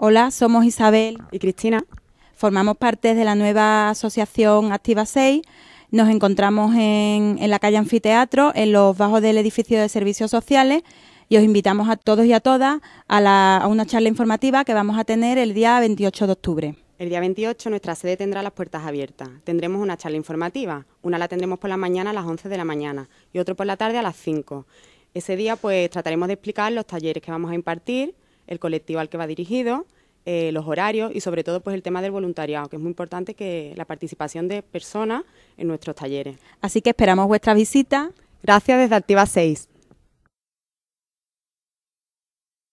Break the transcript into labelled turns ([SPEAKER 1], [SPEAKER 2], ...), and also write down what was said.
[SPEAKER 1] Hola, somos Isabel y Cristina. Formamos parte de la nueva asociación Activa 6. Nos encontramos en, la calle Anfiteatro, en los bajos del edificio de servicios sociales y os invitamos a todos y a todas a, a, una charla informativa que vamos a tener el día 28 de octubre.
[SPEAKER 2] El día 28 nuestra sede tendrá las puertas abiertas. Tendremos una charla informativa. Una la tendremos por la mañana a las 11 de la mañana y otra por la tarde a las 5. Ese día pues trataremos de explicar los talleres que vamos a impartir, el colectivo al que va dirigido, eh, los horarios y sobre todo pues el tema del voluntariado, que es muy importante que la participación de personas en nuestros talleres.
[SPEAKER 3] Así que esperamos vuestra visita. Gracias desde Activa 6.